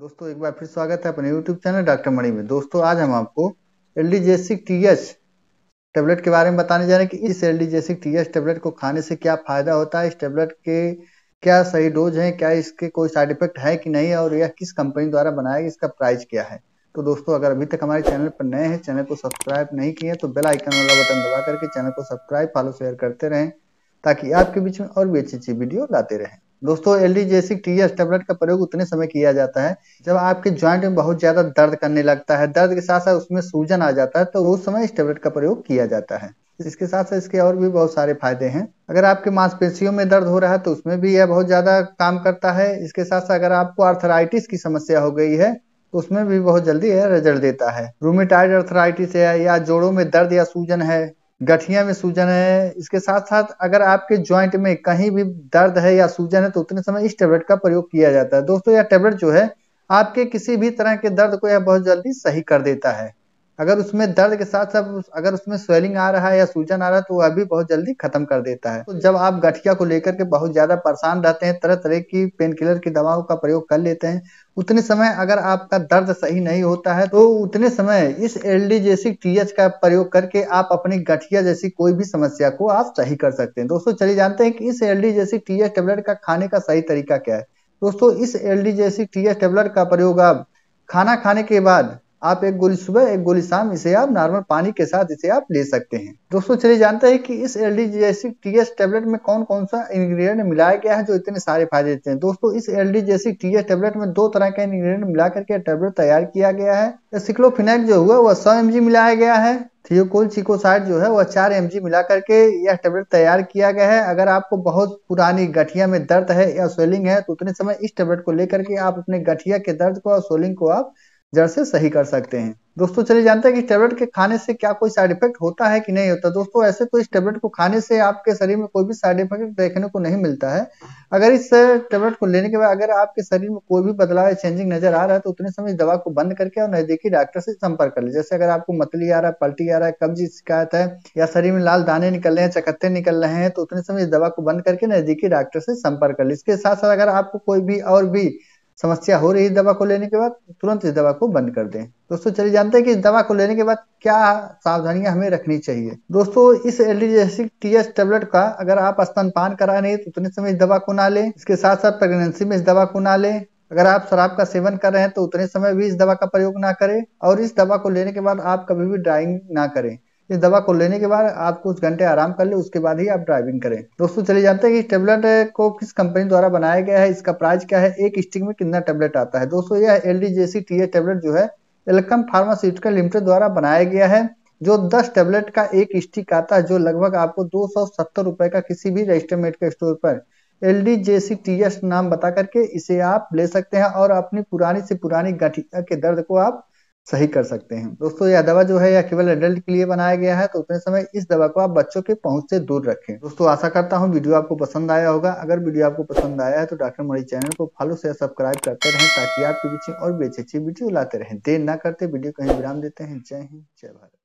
दोस्तों एक बार फिर स्वागत है अपने YouTube चैनल डॉक्टर मणि में दोस्तों आज हम आपको एल डी टेबलेट के बारे में बताने जा रहे हैं कि इस एल डी टेबलेट को खाने से क्या फ़ायदा होता है इस टेबलेट के क्या सही डोज है क्या इसके कोई साइड इफेक्ट है कि नहीं और यह किस कंपनी द्वारा बनाया गया इसका प्राइस क्या है तो दोस्तों अगर अभी तक हमारे चैनल पर नए हैं चैनल को सब्सक्राइब नहीं किए तो बेल आइकन वाला बटन दबा करके चैनल को सब्सक्राइब फॉलो शेयर करते रहें ताकि आपके बीच में और भी अच्छी अच्छी वीडियो लाते रहें दोस्तों L D T TS tablet का प्रयोग उतने समय किया जाता है जब आपके ज्वाइंट में बहुत ज्यादा दर्द करने लगता है दर्द के साथ साथ उसमें सूजन आ जाता है तो उस समय इस टेबलेट का प्रयोग किया जाता है इसके साथ साथ इसके और भी बहुत सारे फायदे हैं अगर आपके मांसपेशियों में दर्द हो रहा है तो उसमें भी यह बहुत ज्यादा काम करता है इसके साथ साथ अगर आपको आर्थराइटिस की समस्या हो गई है तो उसमें भी बहुत जल्दी यह रिजल्ट देता है रूमेटाइड अर्थराइटिस है या जोड़ों में दर्द या सूजन है गठिया में सूजन है इसके साथ साथ अगर आपके ज्वाइंट में कहीं भी दर्द है या सूजन है तो उतने समय इस टेबलेट का प्रयोग किया जाता है दोस्तों यह टेबलेट जो है आपके किसी भी तरह के दर्द को यह बहुत जल्दी सही कर देता है अगर उसमें दर्द के साथ साथ अगर उसमें स्वेलिंग आ रहा है या सूजन आ रहा है तो वह भी बहुत जल्दी खत्म कर देता है तो जब आप गठिया को लेकर के बहुत ज्यादा परेशान रहते हैं तरह तरह की पेन किलर की दवाओं का प्रयोग कर लेते हैं उतने समय अगर आपका दर्द सही नहीं होता है तो उतने समय इस L D JC T H का प्रयोग करके आप अपनी गठिया जैसी कोई भी समस्या को आप सही कर सकते हैं दोस्तों चलिए जानते हैं कि इस L D JC T H tablet का खाने का सही तरीका क्या है दोस्तों इस L D JC T H tablet का प्रयोग आप खाना खाने के बाद आप एक गोली सुबह एक गोली शाम इसे आप नॉर्मल पानी के साथ इसे आप ले सकते हैं दोस्तों चलिए जानते हैं कि इस L D JC T S tablet में कौन कौन सा इंग्रेडिएंट मिलाया गया है जो इतने सारे फायदे देते हैं दोस्तों इस L D JC T S tablet में दो तरह के इंग्रेडिएंट मिला करके टेबलेट तैयार किया गया है सिक्लोफिनेक जो हुआ वह सौ एम जी मिलाया गया है थियोकोल चिकोसाइड जो है वह चार एम जी मिला करके यह टेबलेट तैयार किया गया है अगर आपको बहुत पुरानी गठिया में दर्द है या स्वेलिंग है तो उतने समय इस टेबलेट को लेकर के आप अपने गठिया के दर्द को और स्वेलिंग को आप जड़ से सही कर सकते हैं दोस्तों चलिए जानते हैं कि टेबलेट के खाने से क्या कोई साइड इफेक्ट होता है कि नहीं होता दोस्तों ऐसे तो इस टेबलेट को खाने से आपके शरीर में कोई भी साइड इफेक्ट देखने को नहीं मिलता है अगर इस टेबलेट को लेने के बाद अगर आपके शरीर में कोई भी बदलाव या चेंजिंग नजर आ रहा है तो उतने समय दवा को बंद करके और नजदीकी डॉक्टर से संपर्क कर ले जैसे अगर आपको मतली आ रहा है पलटी आ रहा है कब्जी शिकायत है या शरीर में लाल दाने निकल रहे हैं चकत्ते निकल रहे हैं तो उतने समय इस दवा को बंद करके नजदीकी डॉक्टर से संपर्क कर ले इसके साथ साथ अगर आपको कोई भी और भी समस्या हो रही है दवा को लेने के बाद तुरंत इस दवा को बंद कर दें दोस्तों चलिए जानते हैं कि इस दवा को लेने के बाद क्या सावधानियां हमें रखनी चाहिए दोस्तों इस टी टीएस टेबलेट का अगर आप स्तनपान करा रहे तो उतने समय इस दवा को ना लें इसके साथ साथ प्रेगनेंसी में इस दवा को ना लें अगर आप शराब का सेवन कर रहे हैं तो उतने समय भी इस दवा का प्रयोग ना करें और इस दवा को लेने के बाद आप कभी भी ड्राइंग ना करें इस दवा को लेने के बाद आप कुछ घंटे आराम कर ले उसके बाद ही आप ड्राइविंग करें दोस्तों चलिए जानते हैं कि इस टेबलेट को किस कंपनी द्वारा बनाया गया है इसका प्राइस क्या है एक स्टिक में कितना टेबलेट आता है दोस्तों यह L D JC T tablet जो है एलकम फार्मास्यूटिकल लिमिटेड द्वारा बनाया गया है जो 10 टेबलेट का एक स्टिक आता है जो लगभग आपको दो सौ रुपए का किसी भी रजिस्टर के स्टोर पर L D J C T S नाम बता करके इसे आप ले सकते हैं और अपनी पुरानी से पुरानी गठिया के दर्द को आप सही कर सकते हैं दोस्तों यह दवा जो है यह केवल एडल्ट के लिए बनाया गया है तो उतने समय इस दवा को आप बच्चों के पहुंच से दूर रखें दोस्तों आशा करता हूं वीडियो आपको पसंद आया होगा अगर वीडियो आपको पसंद आया है तो डॉक्टर मणि चैनल को फॉलो से सब्सक्राइब करते रहें ताकि आपके पीछे और भी अच्छी अच्छी वीडियो लाते रहें देर ना करते वीडियो कहीं विराम देते हैं जय हिंद जय भारत